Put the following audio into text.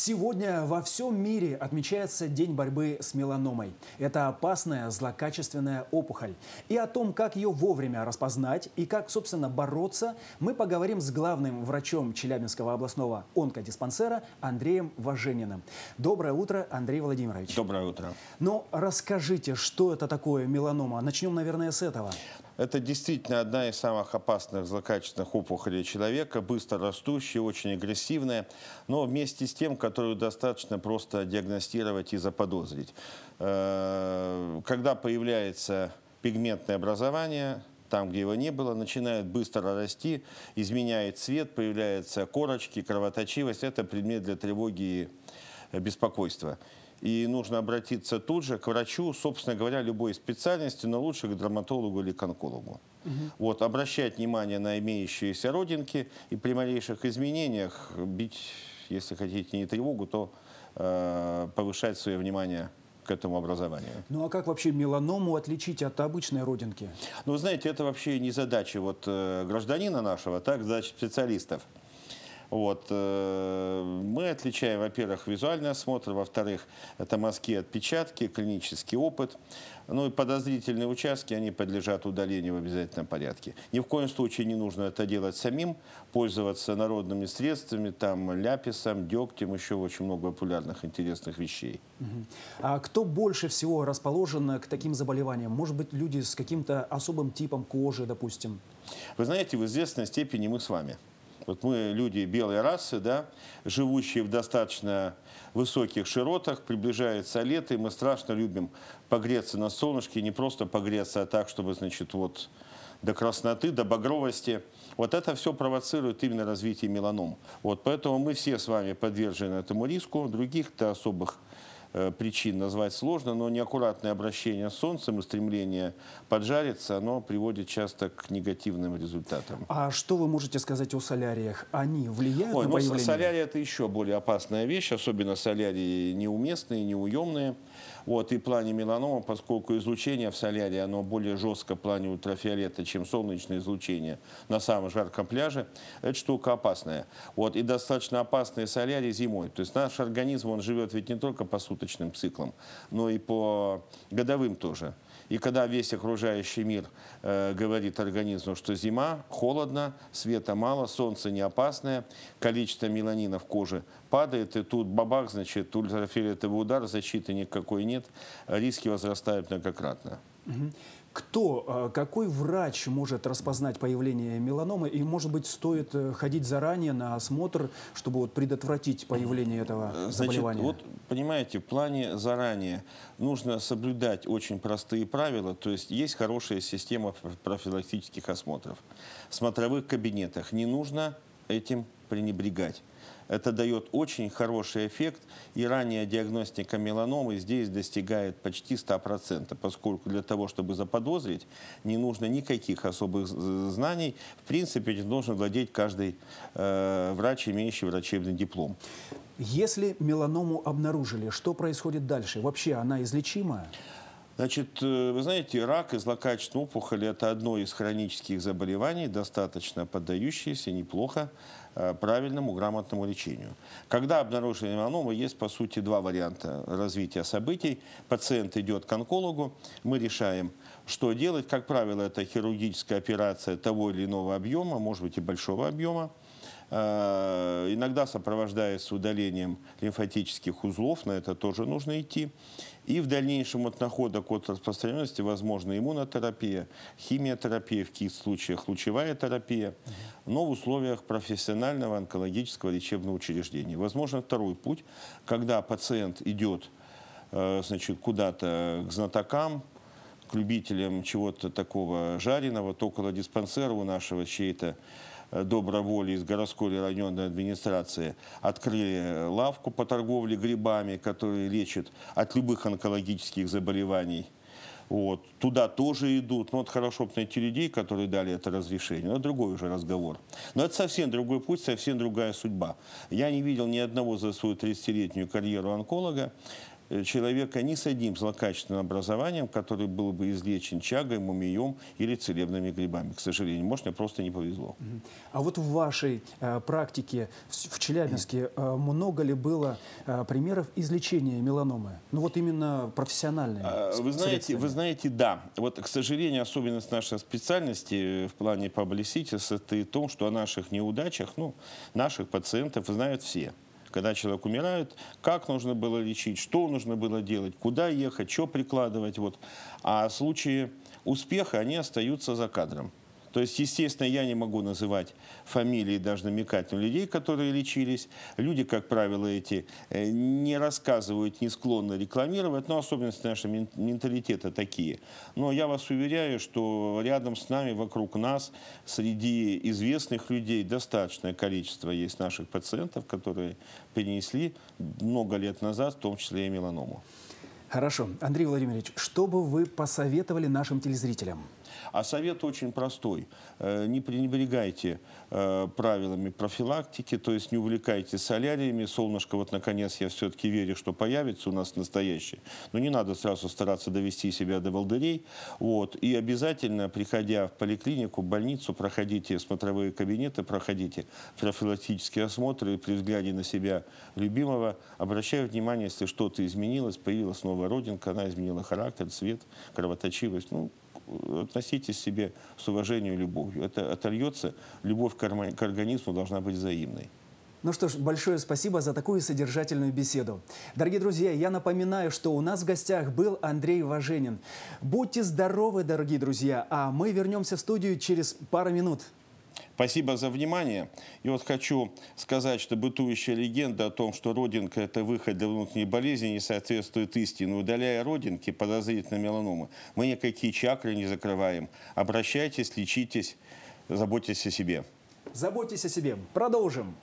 Сегодня во всем мире отмечается День борьбы с меланомой. Это опасная злокачественная опухоль. И о том, как ее вовремя распознать и как, собственно, бороться, мы поговорим с главным врачом Челябинского областного онкодиспансера Андреем Важениным. Доброе утро, Андрей Владимирович. Доброе утро. Но ну, расскажите, что это такое меланома? Начнем, наверное, с этого. Это действительно одна из самых опасных злокачественных опухолей человека, быстро растущая, очень агрессивная, но вместе с тем, которую достаточно просто диагностировать и заподозрить. Э, когда появляется пигментное образование, там, где его не было, начинает быстро расти, изменяет цвет, появляются корочки, кровоточивость. Это предмет для тревоги и беспокойства и нужно обратиться тут же к врачу, собственно говоря, любой специальности, но лучше к драматологу или к онкологу. Угу. Вот, обращать внимание на имеющиеся родинки и при малейших изменениях бить, если хотите, не тревогу, то э, повышать свое внимание к этому образованию. Ну а как вообще меланому отличить от обычной родинки? Ну, знаете, это вообще не задача вот, э, гражданина нашего, так задача специалистов. Вот. Э, мы отличаем, во-первых, визуальный осмотр, во-вторых, это мазки отпечатки, клинический опыт. Ну и подозрительные участки, они подлежат удалению в обязательном порядке. Ни в коем случае не нужно это делать самим, пользоваться народными средствами, там, ляписом, дегтем, еще очень много популярных интересных вещей. А кто больше всего расположен к таким заболеваниям? Может быть, люди с каким-то особым типом кожи, допустим? Вы знаете, в известной степени мы с вами. Вот мы люди белой расы, да, живущие в достаточно высоких широтах, приближается лето, и мы страшно любим погреться на солнышке, не просто погреться, а так, чтобы, значит, вот до красноты, до багровости. Вот это все провоцирует именно развитие меланом. Вот поэтому мы все с вами подвержены этому риску, других-то особых Э, причин назвать сложно, но неаккуратное обращение с солнцем и стремление поджариться, оно приводит часто к негативным результатам. А что вы можете сказать о соляриях? Они влияют Ой, на ну, появление? Ну, солярия – это еще более опасная вещь, особенно солярии неуместные, неуемные. Вот, и в плане меланома, поскольку излучение в солярии, оно более жестко в плане ультрафиолета, чем солнечное излучение на самом жарком пляже, эта штука опасная. Вот, и достаточно опасные солярии зимой. То есть наш организм, он живет ведь не только по сутки, суточным циклам, но и по годовым тоже. И когда весь окружающий мир э, говорит организму, что зима, холодно, света мало, солнце не опасное, количество меланина в коже падает, и тут бабах, значит, ультрафиолетовый удар, защиты никакой нет, риски возрастают многократно. Кто, а, какой врач может распознать появление меланомы? И, может быть, стоит э, ходить заранее на осмотр, чтобы вот предотвратить появление этого э, заболевания? Значит, вот, понимаете, в плане заранее нужно соблюдать очень простые правила. То есть есть хорошая система профилактических осмотров. В смотровых кабинетах не нужно этим пренебрегать. Это дает очень хороший эффект, и ранняя диагностика меланомы здесь достигает почти 100%, поскольку для того, чтобы заподозрить, не нужно никаких особых знаний. В принципе, этим должен владеть каждый э, врач, имеющий врачебный диплом. Если меланому обнаружили, что происходит дальше? Вообще она излечимая? Значит, э, вы знаете, рак и злокачественная опухоли это одно из хронических заболеваний, достаточно поддающееся неплохо э, правильному, грамотному лечению. Когда обнаружили меланому, есть, по сути, два варианта развития событий. Пациент идет к онкологу, мы решаем, что делать. Как правило, это хирургическая операция того или иного объема, может быть, и большого объема. Э, иногда сопровождается удалением лимфатических узлов, на это тоже нужно идти. И в дальнейшем от находок от распространенности возможна иммунотерапия, химиотерапия, в каких случаях лучевая терапия, но в условиях профессионального онкологического лечебного учреждения. Возможно, второй путь, когда пациент идет э, значит, куда-то к знатокам, к любителям чего-то такого жареного, то около диспансера у нашего чьей-то э, доброволи из городской районной администрации открыли э, лавку по торговле грибами, которые лечат от любых онкологических заболеваний. Вот. Туда тоже идут. Но ну, вот хорошо бы найти людей, которые дали это разрешение. Но другой уже разговор. Но это совсем другой путь, совсем другая судьба. Я не видел ни одного за свою 30-летнюю карьеру онколога, Э, человека ни с одним злокачественным образованием, который был бы излечен чагой, мумием или целебными грибами. К сожалению, может, мне просто не повезло. А вот в вашей э, практике в, в Челябинске э, много ли было э, примеров излечения меланомы? Ну вот именно профессиональные. А, вы знаете, вы знаете, да. Вот, к сожалению, особенность нашей специальности э, в плане паблиситис это и в том, что о наших неудачах, ну, наших пациентов знают все когда человек умирает, как нужно было лечить, что нужно было делать, куда ехать, что прикладывать. Вот. А случаи успеха, они остаются за кадром. То есть, естественно, я не могу называть фамилии, даже намекать на людей, которые лечились. Люди, как правило, эти э, не рассказывают, не склонны рекламировать, но особенности нашего менталитета такие. Но я вас уверяю, что рядом с нами, вокруг нас, среди известных людей достаточное количество есть наших пациентов, которые перенесли много лет назад, в том числе и меланому. Хорошо. Андрей Владимирович, что бы вы посоветовали нашим телезрителям? А совет очень простой. Э, не пренебрегайте э, правилами профилактики, то есть не увлекайтесь соляриями. Солнышко, вот наконец я все-таки верю, что появится у нас настоящее. Но не надо сразу стараться довести себя до волдырей. Вот. И обязательно, приходя в поликлинику, в больницу, проходите смотровые кабинеты, проходите профилактические осмотры. И при взгляде на себя любимого обращаю внимание, если что-то изменилось, появилась новая родинка, она изменила характер, цвет, кровоточивость. Ну, относитесь к себе с уважением и любовью. Это отольется. Любовь к организму должна быть взаимной. Ну что ж, большое спасибо за такую содержательную беседу. Дорогие друзья, я напоминаю, что у нас в гостях был Андрей Важенин. Будьте здоровы, дорогие друзья, а мы вернемся в студию через пару минут. Спасибо за внимание. И вот хочу сказать, что бытующая легенда о том, что родинка – это выход для внутренней болезни, не соответствует истине. Удаляя родинки, подозрительно меланомы, мы никакие чакры не закрываем. Обращайтесь, лечитесь, заботьтесь о себе. Заботьтесь о себе. Продолжим.